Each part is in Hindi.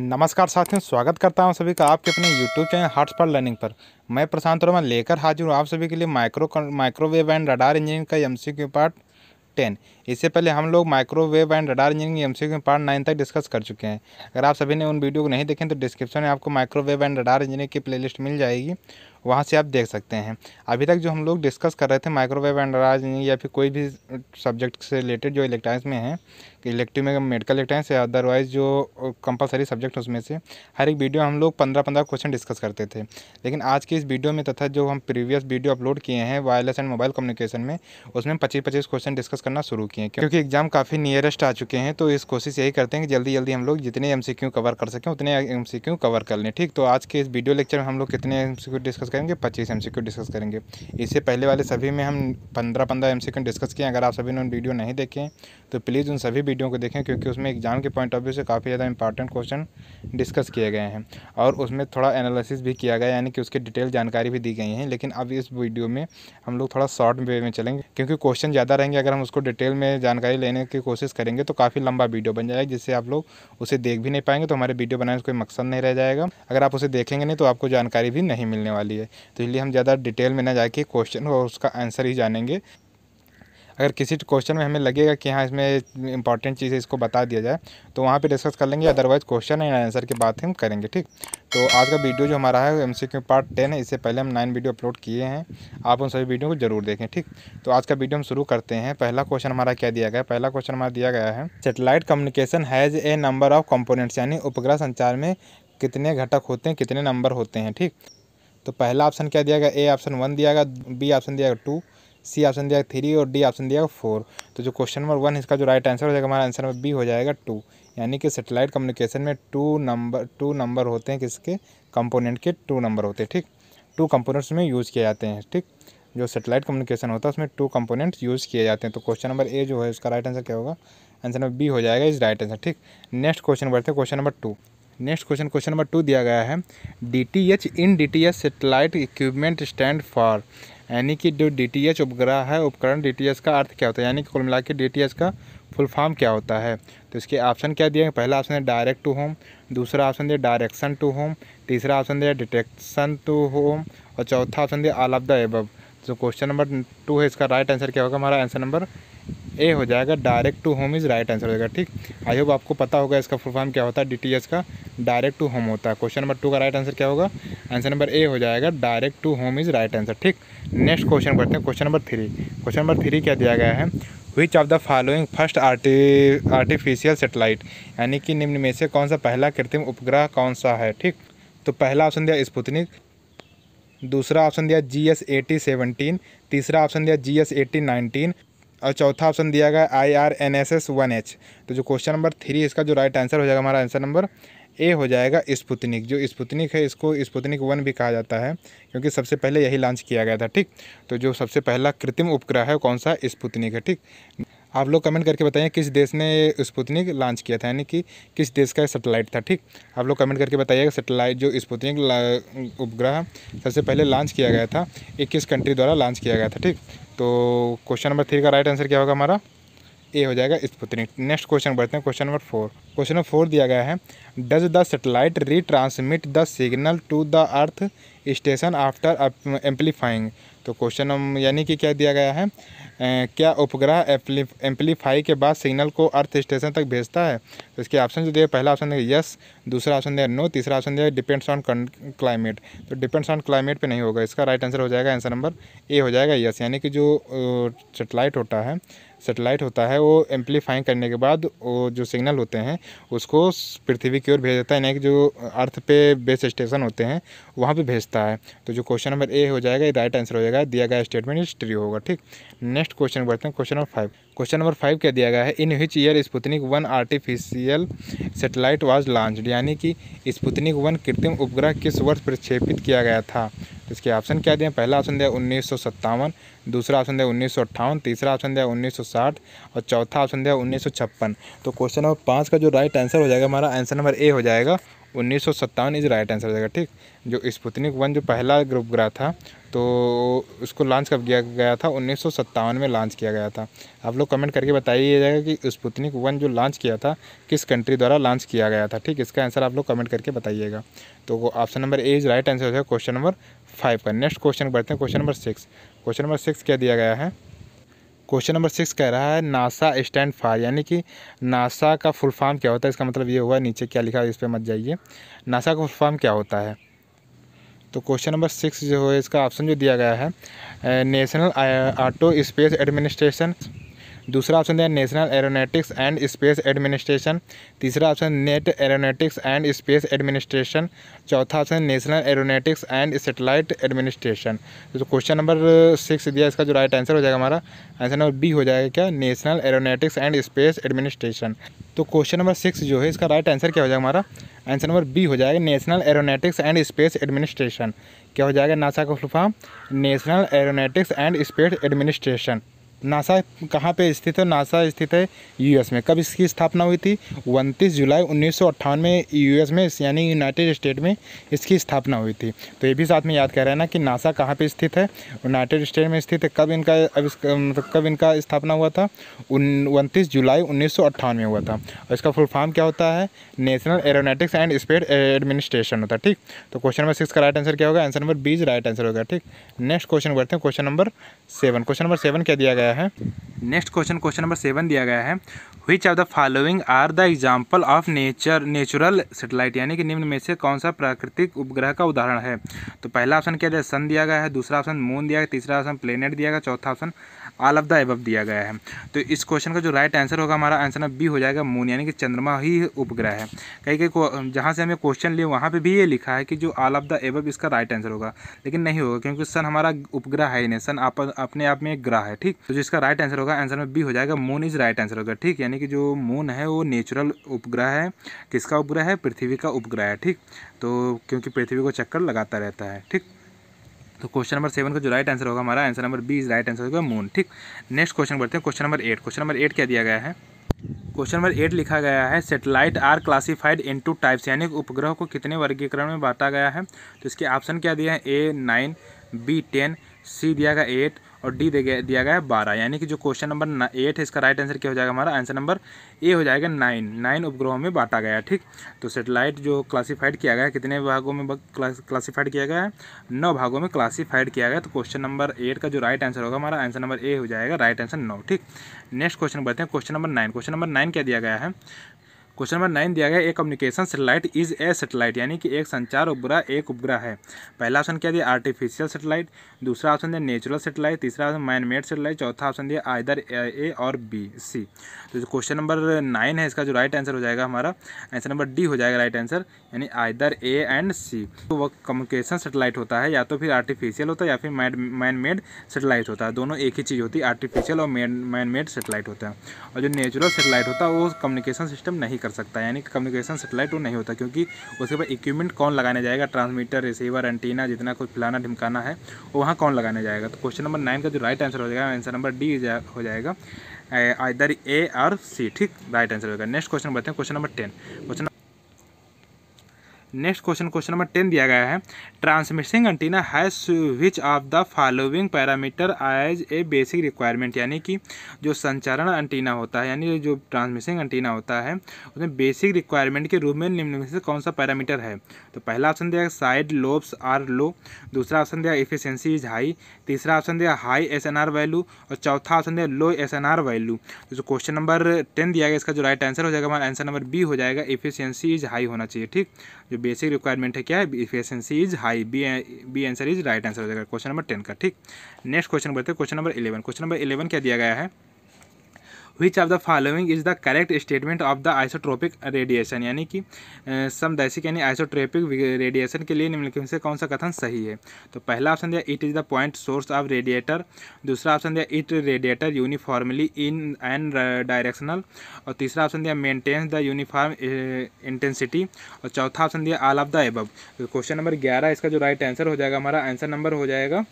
नमस्कार साथियों स्वागत करता हूं सभी का आपके अपने यूट्यूब चैनल हार्ट पर लर्निंग पर मैं प्रशांत वर्मा लेकर हाजिर हूं आप सभी के लिए micro microwave and radar engineering का M C Q part ten इससे पहले हम लोग microwave and radar engineering M C Q part nine तक डिस्कस कर चुके हैं अगर आप सभी ने उन वीडियो को नहीं देखें तो डिस्क्रिप्शन में आपको माइक्रोवेव एंड रडार इंजीनियरिंग की प्ले मिल जाएगी वहाँ से आप देख सकते हैं अभी तक जो हम लोग डिस्कस कर रहे थे माइक्रोवेव एंड रडार इंजीनियरिंग या फिर कोई भी सब्जेक्ट से रिलेटेड जो इलेक्ट्रॉनिक्स में है इलेक्टिव में मेडिकल एक्टेंस या अदरवाइज़ जो कंपलसरी सब्जेक्ट है उसमें से हर एक वीडियो हम लोग पंद्रह पंद्रह क्वेश्चन डिस्कस करते थे लेकिन आज की इस वीडियो में तथा जो हम प्रीवियस वीडियो अपलोड किए हैं वायरलेस एंड मोबाइल कम्युनिकेशन में उसमें पच्चीस पच्चीस क्वेश्चन डिस्कस करना शुरू किए क्योंकि एग्जाम काफ़ी नियरेस्ट आ चुके हैं तो इस कोशिश यही करते हैं कि जल्दी जल्दी हम लोग जितने एम कवर कर सकें उतने एम कवर कर लें ठीक तो आज के इस वीडियो लेक्चर में हम लोग कितने एम डिस्कस करेंगे पच्चीस एम डिस्कस करेंगे इससे पहले वाले सभी में हम पंद्रह पंद्रह एम डिस्कस किए अगर आप सभी ने वीडियो नहीं देखें तो प्लीज़ उन सभी वीडियो को देखें क्योंकि उसमें एग्ज़ाम के पॉइंट ऑफ व्यू से काफ़ी ज़्यादा इंपॉर्टेंट क्वेश्चन डिस्कस किए गए हैं और उसमें थोड़ा एनालिसिस भी किया गया यानी कि उसकी डिटेल जानकारी भी दी गई है लेकिन अब इस वीडियो में हम लोग थोड़ा शॉर्ट वे में चलेंगे क्योंकि क्वेश्चन ज़्यादा रहेंगे अगर हम उसको डिटेल में जानकारी लेने की कोशिश करेंगे तो काफ़ी लंबा वीडियो बन जाएगा जिससे आप लोग उसे देख भी नहीं पाएंगे तो हमारे वीडियो बनाने कोई मकसद नहीं रह जाएगा अगर आप उसे देखेंगे नहीं तो आपको जानकारी भी नहीं मिलने वाली है तो इसलिए हम ज़्यादा डिटेल में ना जाके क्वेश्चन और उसका आंसर ही जानेंगे अगर किसी क्वेश्चन में हमें लगेगा कि हाँ इसमें इंपॉर्टेंट चीज़ है इसको बता दिया जाए तो वहाँ पे डिस्कस कर लेंगे अदरवाइज क्वेश्चन एंड आंसर की बात हम करेंगे ठीक तो आज का वीडियो जो हमारा है एम पार्ट टेन है इससे पहले हम नाइन वीडियो अपलोड किए हैं आप उन सभी वीडियो को जरूर देखें ठीक तो आज का वीडियो हम शुरू करते हैं पहला क्वेश्चन हमारा क्या दिया गया पहला क्वेश्चन हमारा दिया गया है satellite communication has a number of components यानी उपग्रह संचार में कितने घटक होते हैं कितने नंबर होते हैं ठीक तो पहला ऑप्शन क्या दिया गया ए ऑप्शन वन दिया गया बी ऑप्शन दिया गया टू सी ऑप्शन दिया थ्री और डी ऑप्शन दिया फोर तो जो क्वेश्चन नंबर वन इसका जो राइट आंसर हो जाएगा हमारा आंसर नंबर बी हो जाएगा टू यानी कि सेटेलाइट कम्युनिकेशन में टू नंबर टू नंबर होते हैं किसके कंपोनेंट के टू नंबर होते हैं ठीक टू कंपोनेंट्स में यूज़ किए जाते हैं ठीक जो सेटेलाइट कम्युनिकेशन होता है उसमें टू कंपोनेंट्स यूज़ किए जाते हैं तो क्वेश्चन नंबर ए जो है उसका राइट आंसर क्या होगा आंसर नंबर बी हो जाएगा इस राइट आंसर ठीक नेक्स्ट क्वेश्चन बढ़ते हैं question number two next question question number two दिया गया है D T H in D T H satellite equipment stand for यानी कि जो डी टी एच उपग्रह है उपकरण डी टी एच का अर्थ क्या होता है यानी कि कुल मिला के डी टी एच का फुल फॉर्म क्या होता है तो इसके ऑप्शन क्या दिए पहला ऑप्शन है डायरेक्ट टू होम दूसरा ऑप्शन दिया डायरेक्शन टू होम तीसरा ऑप्शन दिया डिटेक्शन टू होम और चौथा ऑप्शन दिया ऑल ऑफ द एबव जो क्वेश्चन नंबर टू है इसका राइट आंसर क्या होगा हमारा आंसर नंबर ए हो जाएगा direct to home is right answer हो जाएगा ठीक आई होप आपको पता होगा इसका फुल फॉर्म क्या होता है डी का डायरेक्ट टू होम होता है क्वेश्चन नंबर टू का राइट आंसर क्या होगा आंसर नंबर ए हो जाएगा direct to home is right answer ठीक नेक्स्ट क्वेश्चन करते हैं question number three question number three क्या दिया गया है which of the following first arti artificial satellite यानी कि निम्न में से कौन सा पहला कृत्रिम उपग्रह कौन सा है ठीक तो पहला ऑप्शन दिया स्पुतनिक दूसरा ऑप्शन दिया जी एस एटी सेवनटीन तीसरा ऑप्शन दिया जी एस एटी नाइनटीन और चौथा ऑप्शन दिया गया I R N S S one H तो जो क्वेश्चन नंबर थ्री इसका जो राइट आंसर हो जाएगा हमारा आंसर नंबर ए हो जाएगा स्पुतनिक जो स्पुतनिक है इसको स्पुतनिक वन भी कहा जाता है क्योंकि सबसे पहले यही लॉन्च किया गया था ठीक तो जो सबसे पहला कृत्रिम उपग्रह है कौन सा स्पुतनिक है ठीक आप लोग कमेंट करके बताइए किस देश ने स्पुतनिक लॉन्च किया था यानी कि किस देश का सैटेलाइट था ठीक आप लोग कमेंट करके बताइएगा सैटेलाइट जो स्पुतनिक उपग्रह सबसे पहले लॉन्च किया गया था ये किस कंट्री द्वारा लॉन्च किया गया था ठीक तो क्वेश्चन नंबर थ्री का राइट आंसर क्या होगा हमारा ए हो जाएगा स्पुतनिक नेक्स्ट क्वेश्चन बढ़ते हैं question number four question number four दिया गया है does the satellite retransmit the signal to the earth station after amplifying तो क्वेश्चन यानी कि क्या दिया गया है ए, क्या उपग्रह एम्पलीफाई के बाद सिग्नल को अर्थ स्टेशन तक भेजता है तो इसके ऑप्शन जो दिया पहला ऑप्शन दिया यस दूसरा ऑप्शन दिया नो तीसरा ऑप्शन दिया डिपेंड्स ऑन क्लाइमेट तो डिपेंड्स ऑन क्लाइमेट पे नहीं होगा इसका राइट आंसर हो जाएगा आंसर नंबर ए हो जाएगा यस यानी कि जो सेटेलाइट होता है सेटेलाइट होता है वो एम्पलीफाइंग करने के बाद वो जो सिग्नल होते हैं उसको पृथ्वी की ओर भेज देता है यानी कि जो अर्थ पे बेस स्टेशन होते हैं वहाँ पे भेजता है तो जो क्वेश्चन नंबर ए हो जाएगा ये राइट आंसर हो जाएगा गया है दिया गया स्टेटमेंट इज ट्री होगा ठीक नेक्स्ट क्वेश्चन बढ़ते हैं question number five question number five क्या दिया गया है in which year Sputnik one artificial satellite was launch यानी कि स्पुतनिक वन कृत्रिम उपग्रह किस वर्ष प्रक्षेपित किया गया था तो इसके ऑप्शन क्या दिए पहला ऑप्शन दिया उन्नीस दूसरा ऑप्शन दिया उन्नीस तीसरा ऑप्शन दिया उन्नीस और चौथा ऑप्शन दिया उन्नीस तो क्वेश्चन नंबर पाँच का जो राइट आंसर हो जाएगा हमारा आंसर नंबर ए हो जाएगा उन्नीस सौ सत्तावन इज राइट आंसर हो जाएगा ठीक जो स्पुतनिक वन जो पहला ग्रुप ग्रह था तो उसको लॉन्च कब किया गया था उन्नीस सौ सत्तावन में लॉन्च किया गया था आप लोग कमेंट करके बताइए जाएगा कि स्पुतनिक वन जो लॉन्च किया था किस कंट्री द्वारा लॉन्च किया गया था ठीक इसका आंसर आप लोग कमेंट करके बताइएगा तो option number A is right answer हो जाएगा क्वेश्चन नंबर फाइव का नेक्स्ट क्वेश्चन बढ़ते हैं question number six question number six क्या दिया गया है क्वेश्चन नंबर सिक्स कह रहा है नासा स्टैंड फायर यानी कि नासा का फुल फॉर्म क्या होता है इसका मतलब ये हुआ नीचे क्या लिखा है इस पर मत जाइए नासा का फुल फॉर्म क्या होता है तो क्वेश्चन नंबर सिक्स जो है इसका ऑप्शन जो दिया गया है नेशनल ऑटो स्पेस एडमिनिस्ट्रेशन दूसरा ऑप्शन दिया national aeronautics and space administration तीसरा option net aeronautics and space administration चौथा option national aeronautics and satellite administration तो क्वेश्चन नंबर सिक्स दिया इसका जो राइट आंसर हो जाएगा हमारा आंसर नंबर बी हो जाएगा क्या national aeronautics and space administration तो क्वेश्चन नंबर सिक्स जो है इसका राइट आंसर क्या हो जाएगा हमारा आंसर नंबर बी हो जाएगा national aeronautics and space administration क्या हो जाएगा नासा का full form national aeronautics and space administration NASA कहाँ पे स्थित है नासा स्थित है यूएस में कब इसकी स्थापना हुई थी उनतीस जुलाई उन्नीस में यूएस में यानी यूनाइटेड स्टेट में इसकी स्थापना हुई थी तो ये भी साथ में याद कर रहे हैं ना कि नासा कहाँ पे स्थित है यूनाइटेड स्टेट में स्थित है कब इनका अब मतलब कब इनका स्थापना हुआ था उनतीस जुलाई उन्नीस में हुआ था और इसका फुल फॉर्म क्या होता है national aeronautics and space administration होता है ठीक तो क्वेश्चन नंबर सिक्स का राइट आंसर क्या होगा answer number B is right answer होगा ठीक नेक्स्ट क्वेश्चन करते हैं question number seven question number seven क्या दिया गया गया है next question question number seven दिया गया है which of the following are the example of nature natural satellite यानी कि निम्न में से कौन सा प्राकृतिक उपग्रह का उदाहरण है तो पहला ऑप्शन क्या है सन दिया गया है दूसरा ऑप्शन मून दिया गया तीसरा ऑप्शन प्लेनेट दिया गया चौथा option all of the above दिया गया है तो इस क्वेश्चन का जो राइट आंसर होगा हमारा आंसर बी हो जाएगा मून यानी कि चंद्रमा ही उपग्रह है कहीं कहीं जहाँ से हमें क्वेश्चन लिए वहाँ पर भी ये लिखा है कि जो ऑल ऑफ द एबव इसका राइट आंसर होगा लेकिन नहीं होगा क्योंकि सन हमारा उपग्रह है ही नहीं सन आप, अपने आप में एक ग्रह है ठीक तो जिसका राइट आंसर होगा आंसर में बी हो जाएगा मून इज राइट आंसर होगा ठीक यानी कि जो मून है वो नेचुरल उपग्रह है किसका उपग्रह है पृथ्वी का उपग्रह है ठीक तो क्योंकि पृथ्वी को चक्कर लगाता रहता है ठीक तो क्वेश्चन नंबर सेवन का जो राइट आंसर होगा हमारा answer number B is right answer होगा मून ठीक नेक्स्ट क्वेश्चन बढ़ते हैं question number eight question number eight क्या दिया गया है क्वेश्चन नंबर एट लिखा गया है satellite are classified into types यानी उपग्रह को कितने वर्गीकरण में बांटा गया है तो इसके ऑप्शन क्या दिया है A nine B ten C दिया गया एट और डी दिया गया है बारह यानी कि जो क्वेश्चन नंबर एट है इसका राइट आंसर क्या हो जाएगा हमारा आंसर नंबर ए हो जाएगा नाइन नाइन उपग्रहों में बांटा गया ठीक तो सेटेलाइट जो क्लासीफाइड किया गया है कितने भागों में क्लासीफाइड किया गया है नौ भागों में क्लासीफाइड किया गया तो क्वेश्चन नंबर एट का जो राइट आंसर होगा हमारा आंसर नंबर ए हो जाएगा राइट आंसर नौ ठीक नेक्स्ट क्वेश्चन बढ़ते हैं question number nine question number nine क्या दिया गया है क्वेश्चन नंबर नाइन दिया गया एक communication satellite is a satellite यानी कि एक संचार उपग्रह एक उपग्रह है पहला ऑप्शन क्या दिया आर्टिफिशियल सेटेलाइट दूसरा ऑप्शन दिया नेचुरल सेटेलाइट तीसरा ऑप्शन मैन मेड सेटेलाइट चौथा ऑप्शन दिया आइदर ए और बी सी तो क्वेश्चन नंबर नाइन है इसका जो राइट आंसर हो जाएगा हमारा आंसर नंबर डी हो जाएगा राइट आंसर यानी आइदर ए एंड सी तो वह कम्युनिकेशन सेटेलाइट होता है या तो फिर आर्टिफिशियल होता है या फिर मैन मेड सेटेलाइट होता है दोनों एक ही चीज़ होती है आर्टिफिशियल और मैन मेड सेटेलाइट होता है और जो नेचुरल सेटेलाइट होता है वो कम्युनिकेशन सिस्टम नहीं कर कर सकता है यानी कि कम्युनिकेशन सेटेलाइट वो नहीं होता क्योंकि उसके बाद इक्विपमेंट कौन लगाने जाएगा ट्रांसमीटर रिसीवर एंटीना जितना कुछ फिलाना ढिमकाना है वो वहाँ कौन लगाने जाएगा तो क्वेश्चन नंबर नाइन का जो राइट आंसर हो जाएगा आंसर नंबर डी हो जाएगा इधर ए आर सी ठीक राइट आंसर होगा नेक्स्ट क्वेश्चन बताते हैं question number ten question next question question number ten दिया गया है transmitting antenna has which of the following parameter as a basic requirement यानी कि जो संचारण एंटीना होता है यानी जो ट्रांसमिशिंग एंटीना होता है उसमें बेसिक रिक्वायरमेंट के रूप में में से कौन सा पैरामीटर है तो पहला ऑप्शन दिया साइड लोब्स आर लो दूसरा ऑप्शन दिया इफिशेंसी इज हाई तीसरा ऑप्शन दिया हाई एस आर वैल्यू और चौथा ऑप्शन दिया low S N R value जो क्वेश्चन नंबर टेन दिया गया इसका जो राइट आंसर हो जाएगा हमारा आंसर नंबर बी हो जाएगा इफिशियंसी इज हाई होना चाहिए ठीक जो बेसिक रिक्वायरमेंट है क्या है efficiency is high B B answer is right answer हो जाएगा क्वेश्चन नंबर टेन का ठीक नेक्स्ट क्वेश्चन बढ़ते हैं question number eleven question number eleven क्या दिया गया है which of the following is the correct statement of the isotropic radiation यानी कि समदैशिक यानी आइसोट्रोपिक रेडिएशन के लिए निम्नलिखित से कौन सा कथन सही है तो पहला ऑप्शन दिया it is the point source of radiator दूसरा ऑप्शन दिया it radiator uniformly in and directional और तीसरा ऑप्शन दिया मेंटेन्स द यूनिफॉर्म इंटेंसिटी और चौथा ऑप्शन दिया ऑल ऑफ द एबव क्वेश्चन नंबर ग्यारह इसका जो राइट आंसर हो जाएगा हमारा आंसर नंबर हो जाएगा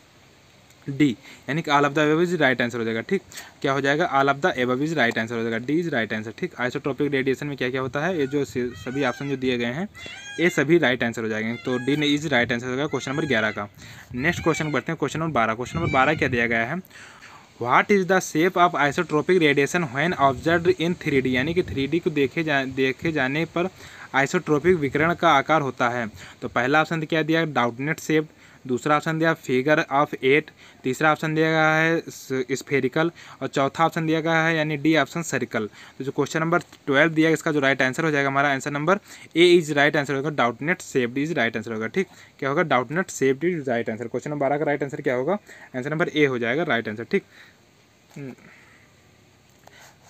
डी यानी कि all of the above is right answer हो जाएगा ठीक क्या हो जाएगा all of the above is right answer हो जाएगा डी इज राइट आंसर ठीक आइसोट्रोपिक रेडिएशन में क्या क्या होता है ये जो सभी ऑप्शन जो दिए गए हैं ये सभी राइट आंसर हो जाएंगे तो डी ने इज राइट आंसर हो जाएगा क्वेश्चन नंबर ग्यारह का नेक्स्ट क्वेश्चन बढ़ते हैं क्वेश्चन नंबर बारह क्वेश्चन नंबर बारह क्या दिया गया है what is the shape of isotropic radiation when observe in three D यानी कि थ्री डी को देखे जा देखे जाने पर आइसोट्रोपिक विकिरण का आकार होता है तो पहला ऑप्शन तो क्या दिया डाउटनेट शेप दूसरा ऑप्शन दिया फिगर ऑफ एट तीसरा ऑप्शन दिया गया है स्फेरिकल और चौथा ऑप्शन दिया गया है यानी डी ऑप्शन सर्कल तो जो क्वेश्चन नंबर ट्वेल्व दिया इसका जो राइट आंसर हो जाएगा हमारा answer number A is right answer होगा doughnut shaped is right answer होगा ठीक क्या होगा doughnut shaped is right answer question number बारह का राइट आंसर क्या होगा आंसर नंबर ए हो जाएगा राइट आंसर ठीक हम्म।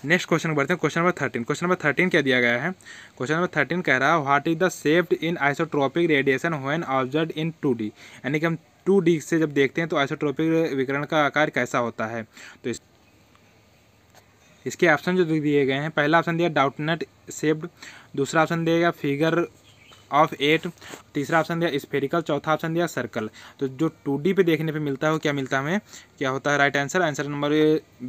नेक्स्ट क्वेश्चन बढ़ते हैं question number thirteen question number thirteen क्या दिया गया है क्वेश्चन नंबर थर्टीन कह रहा है what is the shape in isotropic radiation when observe in two D यानी कि हम टू डी से जब देखते हैं तो आइसोट्रॉपिक विकरण का आकार कैसा होता है तो इस इसके ऑप्शन जो दिए गए हैं पहला ऑप्शन दिया डाउटनेट सेफ्ड दूसरा ऑप्शन दिएगा फिगर ऑफ एट तीसरा ऑप्शन दिया स्फेरिकल चौथा ऑप्शन दिया सर्कल तो जो टू पे देखने पे मिलता है वो क्या मिलता है हमें क्या होता है right answer answer number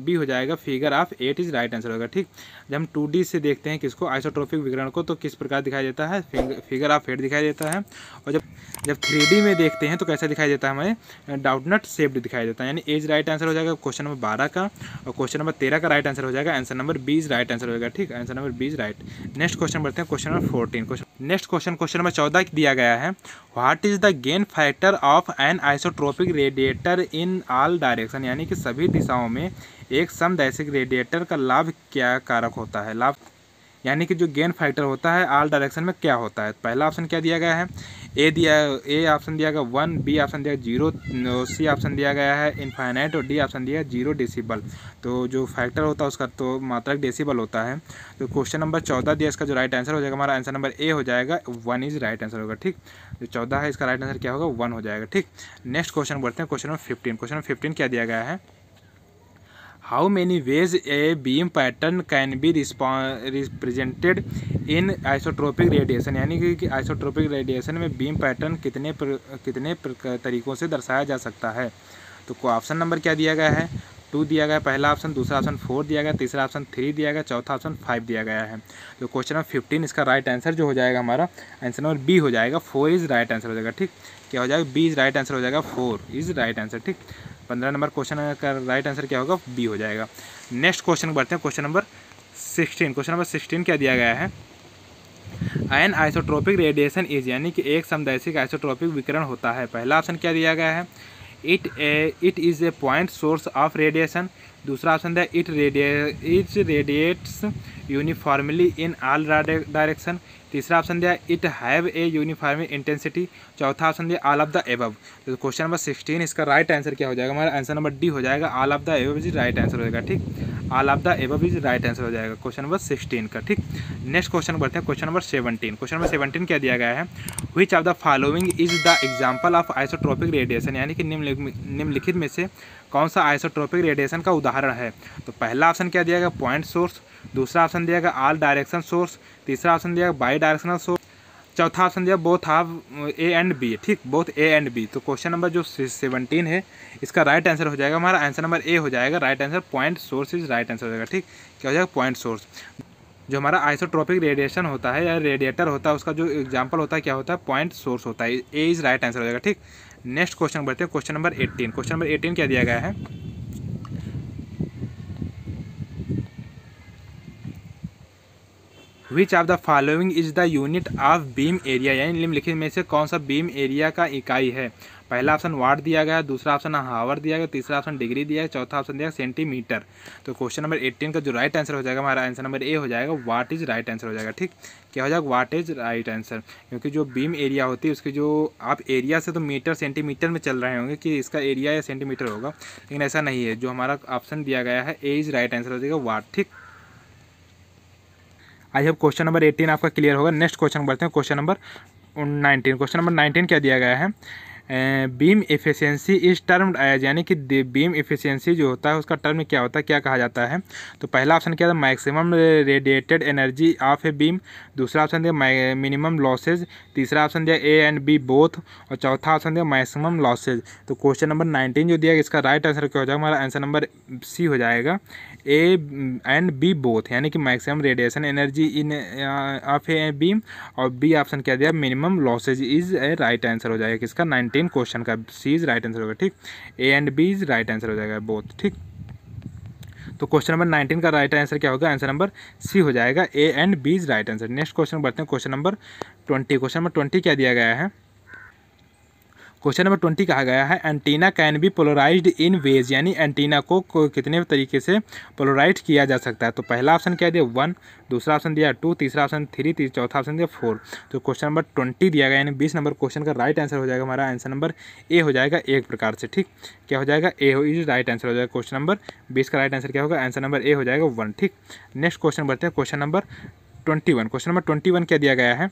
B हो जाएगा figure of eight is right answer होगा ठीक जब हम टू से देखते हैं किसको आइसोट्रोफिक विकरण को तो किस प्रकार दिखाई देता है फिगर ऑफ एट दिखाई देता है और जब जब थ्री में देखते हैं तो कैसा दिखाई देता है हमें डाउटनट सेफ्ड दिखाई देता है यानी एज राइट आंसर हो जाएगा क्वेश्चन नंबर बारह का और क्वेश्चन नंबर तेरह का राइट आंसर हो जाएगा answer number B right answer होगा ठीक answer number B is right next question बढ़ते हैं question number fourteen question next question question number चौदह दिया गया है what is the gain factor of an isotropic radiator in all direction यानी कि सभी दिशाओं में एक समदैशिक रेडिएटर का लाभ क्या कारक होता है लाभ यानी कि जो गेन फाइटर होता है आल डायरेक्शन में क्या होता है पहला ऑप्शन क्या दिया गया है ए दिया ए ऑप्शन दिया गया वन बी ऑप्शन दिया जीरो सी ऑप्शन दिया गया है इनफाइनाइट और डी ऑप्शन दिया जीरो डेसिबल तो जो फैक्टर होता है उसका तो मात्रक डेसीबल होता है तो क्वेश्चन नंबर चौदह दिया इसका जो राइट आंसर हो जाएगा हमारा आंसर नंबर ए हो जाएगा वन इज़ राइट आंसर होगा ठीक जो चौदह है इसका राइट आंसर क्या होगा वन हो जाएगा ठीक नेक्स्ट क्वेश्चन बढ़ते हैं question number fifteen question number fifteen क्या दिया गया है how many ways a beam pattern can be represented in isotropic radiation यानी कि isotropic radiation में beam pattern कितने प्र, कितने प्र, तरीकों से दर्शाया जा सकता है तो को ऑप्शन नंबर क्या दिया गया है टू दिया गया पहला ऑप्शन दूसरा ऑप्शन फोर दिया गया तीसरा ऑप्शन थ्री दिया गया चौथा ऑप्शन फाइव दिया गया है तो क्वेश्चन नंबर फिफ्टीन इसका राइट आंसर जो हो जाएगा हमारा आंसर नंबर बी हो जाएगा फोर इज़ राइट आंसर हो जाएगा ठीक क्या हो जाएगा बी इज़ राइट आंसर हो जाएगा फोर इज़ राइट आंसर ठीक पंद्रह नंबर क्वेश्चन का राइट आंसर क्या होगा बी हो जाएगा नेक्स्ट क्वेश्चन बढ़ते हैं question number sixteen question number sixteen क्या दिया गया है एन आइसोट्रोपिक रेडिएशन इज यानी कि एक समदैशिक आइसोट्रोपिक विकरण होता है पहला ऑप्शन क्या दिया गया है it a it is a point source of radiation दूसरा ऑप्शन है it radiate it radiates uniformly in all direction तीसरा ऑप्शन दिया it have a uniform intensity चौथा ऑप्शन दिया आल ऑफ द एबव तो क्वेश्चन नंबर सिक्सटीन इसका राइट आंसर क्या हो जाएगा हमारा आंसर नंबर डी हो जाएगा all of the above is right answer हो जाएगा ठीक all of the above is right answer हो जाएगा क्वेश्चन नंबर सिक्सटीन का ठीक नेक्स्ट क्वेश्चन बढ़ते हैं question number seventeen question number seventeen क्या दिया गया है which of the following is the example of isotropic radiation यानी कि निम्नलिखित में से कौन सा आइसोट्रोपिक रेडिएशन का उदाहरण है तो पहला ऑप्शन क्या दिया गया पॉइंट सोर्स दूसरा ऑप्शन दिया गया आल डायरेक्शन सोर्स तीसरा ऑप्शन दिया गया बाई डायरेक्शनल सोर्स चौथा ऑप्शन दिया both of A and B ठीक बोथ ए एंड बी तो क्वेश्चन नंबर जो सेवनटीन है इसका राइट आंसर हो जाएगा हमारा आंसर नंबर ए हो जाएगा right answer point source is right answer हो जाएगा ठीक क्या हो जाएगा पॉइंट सोर्स जो हमारा आइसोट्रोपिक रेडिएशन होता है या रेडिएटर होता है उसका जो एग्जाम्पल होता है क्या होता है पॉइंट सोर्स होता है ए इज़ राइट आंसर हो जाएगा ठीक नेक्स्ट क्वेश्चन बढ़ते हैं question number eighteen question number eighteen क्या दिया गया है which of the following is the unit of beam area यानी निम्नलिखित में से कौन सा बीम एरिया का इकाई है पहला ऑप्शन वाट दिया गया दूसरा ऑप्शन हावर दिया गया तीसरा ऑप्शन डिग्री दिया गया चौथा ऑप्शन दिया सेंटीमीटर तो क्वेश्चन नंबर एट्टीन का जो राइट आंसर हो जाएगा हमारा आंसर नंबर ए हो जाएगा वाट इज राइट आंसर हो जाएगा ठीक क्या हो जाएगा वाट इज राइट आंसर क्योंकि जो बीम एरिया होती है उसकी जो आप एरिया से तो मीटर सेंटीमीटर में चल रहे होंगे कि इसका एरिया या सेंटीमीटर होगा लेकिन ऐसा नहीं है जो हमारा ऑप्शन दिया गया है ए इज राइट आंसर हो जाएगा वाट ठीक I hope question number eighteen आपका क्लियर होगा नेक्स्ट क्वेश्चन बढ़ते हैं question number nineteen question number nineteen क्या दिया गया है beam efficiency is term as यानी कि बीम एफिशिएंसी जो होता है उसका टर्म क्या होता है क्या कहा जाता है तो पहला ऑप्शन क्या था maximum radiated energy of a beam दूसरा ऑप्शन दिया मिनिमम लॉसेज तीसरा ऑप्शन दिया ए एंड बी बोथ और चौथा ऑप्शन दिया मैक्सिमम लॉसेज तो क्वेश्चन नंबर नाइनटीन जो दिया इसका राइट आंसर क्या हो जाएगा हमारा आंसर नंबर सी हो जाएगा ए एंड बी बोथ यानी कि maximum radiation energy in of a beam और बी ऑप्शन क्या दिया minimum losses is A right answer हो जाएगा किसका नाइनटीन क्वेश्चन का सी इज राइट आंसर होगा ठीक A and B is right answer हो जाएगा बोथ ठीक तो क्वेश्चन नंबर नाइनटीन का राइट आंसर क्या होगा आंसर नंबर सी हो जाएगा A and B is right answer next question बढ़ते हैं question number twenty question number twenty क्या दिया गया है क्वेश्चन नंबर ट्वेंटी कहा गया है antenna can be polarize in ways यानी एंटीना को, को कितने तरीके से पोलराइज किया जा सकता है तो पहला ऑप्शन क्या दिया वन दूसरा ऑप्शन दिया टू तीसरा ऑप्शन थ्री चौथा ऑप्शन दिया फोर तो क्वेश्चन नंबर ट्वेंटी दिया गया यानी बीस नंबर क्वेश्चन का राइट आंसर हो जाएगा हमारा आंसर नंबर ए हो जाएगा एक प्रकार से ठीक क्या हो जाएगा ए हो इज राइट आंसर हो जाएगा क्वेश्चन नंबर बीस का राइट आंसर क्या होगा आंसर नंबर ए हो जाएगा वन ठीक नेक्स्ट क्वेश्चन बढ़ते हैं question number twenty one question number twenty one क्या दिया गया है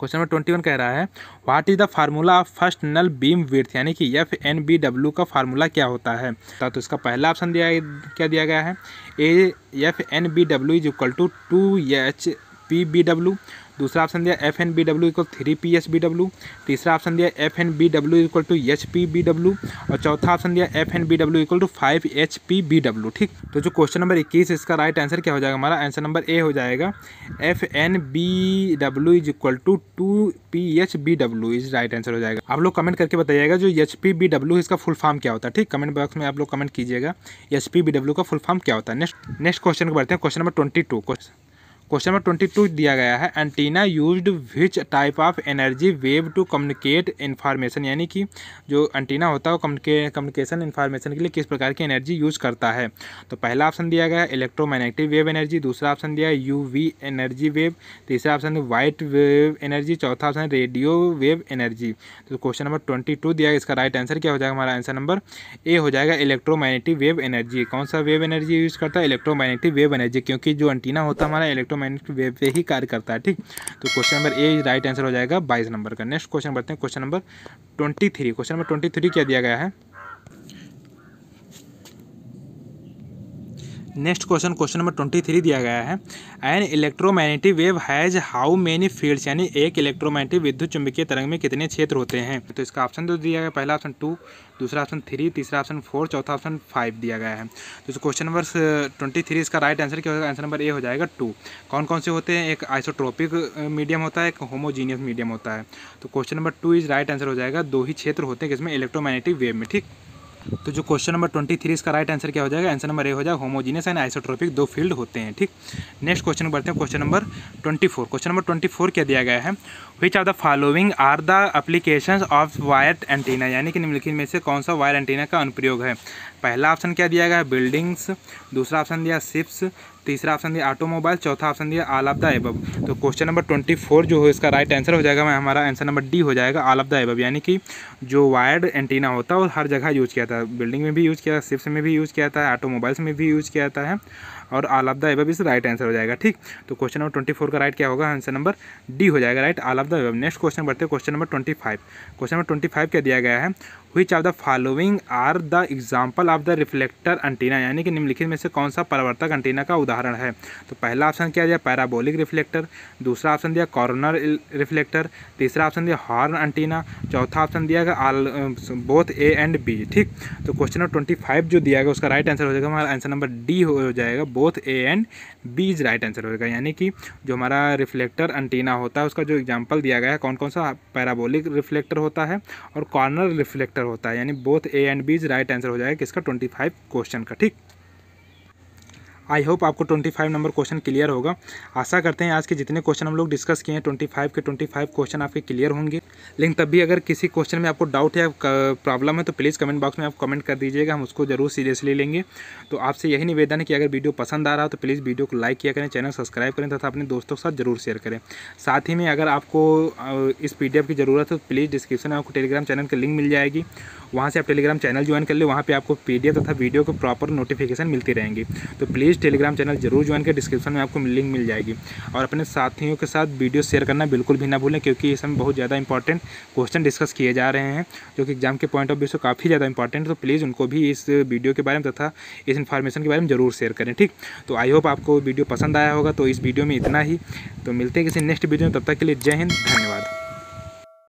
क्वेश्चन नंबर ट्वेंटी वन कह रहा है what is the formula of first null beam width यानी कि एफ एन बी डब्ल्यू का फार्मूला क्या होता है तो इसका पहला ऑप्शन दिया क्या दिया गया है A F N B W is equal to two H P B W दूसरा ऑप्शन दिया F N B W equal three P S B W तीसरा ऑप्शन दिया F N B W equal to H P B W और चौथा ऑप्शन दिया F N B W equal to five H P B W ठीक तो जो क्वेश्चन नंबर इक्कीस इसका राइट आंसर क्या हो जाएगा हमारा आंसर नंबर ए हो जाएगा F N B W is equal to two P H B W is right answer हो जाएगा आप लोग कमेंट करके बताइएगा जो एच पी बी डब्ल्यू इसका फुल फॉर्म क्या होता है ठीक कमेंट बॉक्स में आप लोग कमेंट कीजिएगा एच पी बी डब्ल्यू का फुल फॉर्म क्या होता है नेक्स्ट नेक्स्ट क्वेश्चन को बढ़ते हैं question number twenty two question number twenty two दिया गया है antenna used which type of energy wave to communicate information यानी कि जो एंटीना होता है वो कम्युनिकेशन इन्फॉर्मेशन के लिए किस प्रकार की एनर्जी यूज करता है तो पहला ऑप्शन दिया गया है इलेक्ट्रोमैग्नेटिक वेव एनर्जी दूसरा ऑप्शन दिया है यू वी एनर्जी वेव तीसरा ऑप्शन व्हाइट वेव एनर्जी चौथा ऑप्शन रेडियो वेव एनर्जी तो क्वेश्चन नंबर ट्वेंटी टू दिया इसका राइट आंसर क्या हो जाएगा हमारा आंसर नंबर ए हो जाएगा इलेक्ट्रोमैग्नेटिक वेव एनर्जी कौन सा वेव एनर्जी यूज करता है इलेक्ट्रोमैग्नेटिक वेव एनर्जी क्योंकि जो एंटीना होता है हमारा इलेक्ट्रो इलेक्ट्रोमैग्नेटिक वेव पे ही कार्य करता है ठीक तो question number A right answer हो जाएगा बाईस नंबर का नेक्स्ट क्वेश्चन बढ़ते हैं question number twenty three question number twenty three क्या दिया गया है next question question number twenty three दिया गया है an electromagnetic wave has how many fields यानी एक इलेक्ट्रोमैग्नेटिक विद्युत चुंबकीय तरंग में कितने क्षेत्र होते हैं तो इसका ऑप्शन तो दिया गया पहला ऑप्शन टू दूसरा ऑप्शन थ्री तीसरा ऑप्शन फोर चौथा ऑप्शन फाइव दिया गया है तो क्वेश्चन नंबर ट्वेंटी थ्री इसका राइट आंसर क्या होगा आंसर नंबर ए हो जाएगा टू कौन कौन से होते हैं एक आइसोट्रोपिक मीडियम होता है एक होमोजीनियस मीडियम होता है तो question number two is right answer हो जाएगा दो ही क्षेत्र होते हैं जिसमें इलेक्ट्रोमैग्नेटिक वेव में ठीक तो जो क्वेश्चन नंबर ट्वेंटी थ्री इसका राइट आंसर क्या हो जाएगा आंसर नंबर ए हो जाएगा होमोजीनियस एंड आइसोट्रोपिक दो फील्ड होते हैं ठीक नेक्स्ट क्वेश्चन बढ़ते हैं question number twenty four question number twenty four क्या दिया गया है which are the following are the application of wire antenna यानी कि निम्नलिखित में से कौन सा वायर एंटीना का अनुप्रयोग है पहला ऑप्शन क्या दिया गया है बिल्डिंग्स दूसरा ऑप्शन दिया शिप्स तीसरा ऑप्शन दिया ऑटोमोबाइल चौथा ऑप्शन दिया आल ऑफ द एबब तो क्वेश्चन नंबर ट्वेंटी फोर जो हो इसका राइट आंसर हो जाएगा मैं हमारा आंसर नंबर डी हो जाएगा आल ऑफ द एबब यानी कि जो वायर्ड एंटीना होता है वो हर जगह यूज़ किया था बिल्डिंग में भी यूज़ किया था शिप्स में भी यूज़ किया था ऑटोमोबाइल्स में भी यूज़ किया जाता है और आल ऑफ द एबब इस राइट आंसर हो जाएगा ठीक तो क्वेश्चन नंबर ट्वेंटी फोर का राइट क्या होगा आंसर नंबर डी हो जाएगा right all of the above next question बढ़ते हैं question number twenty five question number twenty five क्या दिया गया है which of the following are the example of the reflector antenna यानी कि निम्नलिखित में से कौन सा परावर्तक अंटीना का उदाहरण है तो पहला ऑप्शन क्या दिया पैराबोलिक रिफ्लेक्टर दूसरा ऑप्शन दिया कॉर्नर रिफ्लेक्टर तीसरा ऑप्शन दिया हॉर्न अंटीना चौथा ऑप्शन दिया गया all both A and B ठीक तो क्वेश्चन नंबर ट्वेंटी फाइव जो दिया गया उसका राइट आंसर हो जाएगा हमारा आंसर नंबर डी हो जाएगा both A and B is right answer होगा यानी कि जो हमारा रिफ्लेक्टर अंटीना होता है उसका जो एग्जाम्पल दिया गया है कौन कौन सा पैराबोलिक रिफ्लेक्टर होता है और कॉर्नर रिफ्लेक्टर होता है यानी both A and B is right answer हो जाएगा किसका ट्वेंटी फाइव क्वेश्चन का ठीक आई होप आपको twenty five number question clear होगा आशा करते हैं आज के जितने क्वेश्चन हम लोग डिस्कस किए हैं ट्वेंटी फाइव के ट्वेंटी फाइव क्वेश्चन आपके क्लियर होंगे लेकिन तब भी अगर किसी क्वेश्चन में आपको डाउट या प्रॉब्लम है तो प्लीज़ कमेंट बॉक्स में आप कमेंट कर दीजिएगा हम उसको जरूर सीरियसली लेंगे तो आपसे यही निवेदन है कि अगर वीडियो पसंद आ रहा हो तो प्लीज़ वीडियो को लाइक किया करें चैनल सब्सक्राइब करें तथा अपने दोस्तों के साथ जरूर शेयर करें साथ ही में अगर आपको इस पी की ज़रूरत है तो प्लीज़ डिस्क्रिप्शन में आपको टेलीग्राम चैनल की लिंक मिल जाएगी वहाँ से आप टेलीग्राम चैनल ज्वाइन कर ले वहाँ पर आपको पी तथा वीडियो को प्रॉपर नोटिफिकेशन मिलती रहेंगी तो प्लीज़ टेलीग्राम चैनल जरूर ज्वाइन करें डिस्क्रिप्शन में आपको लिंक मिल जाएगी और अपने साथियों के साथ वीडियो शेयर करना बिल्कुल भी ना भूलें क्योंकि इसमें बहुत ज़्यादा इंपॉर्टेंट क्वेश्चन डिस्कस किए जा रहे हैं जो कि एग्जाम के पॉइंट ऑफ व्यू से काफ़ी ज़्यादा इंपॉर्टेंट तो प्लीज़ उनको भी इस वीडियो के बारे में तथा इस इन्फॉर्मेशन के बारे में जरूर शेयर करें ठीक तो आई होप आपको वीडियो पसंद आया होगा तो इस वीडियो में इतना ही तो मिलते हैं किसी नेक्स्ट वीडियो में तब तक के लिए जय हिंद धन्यवाद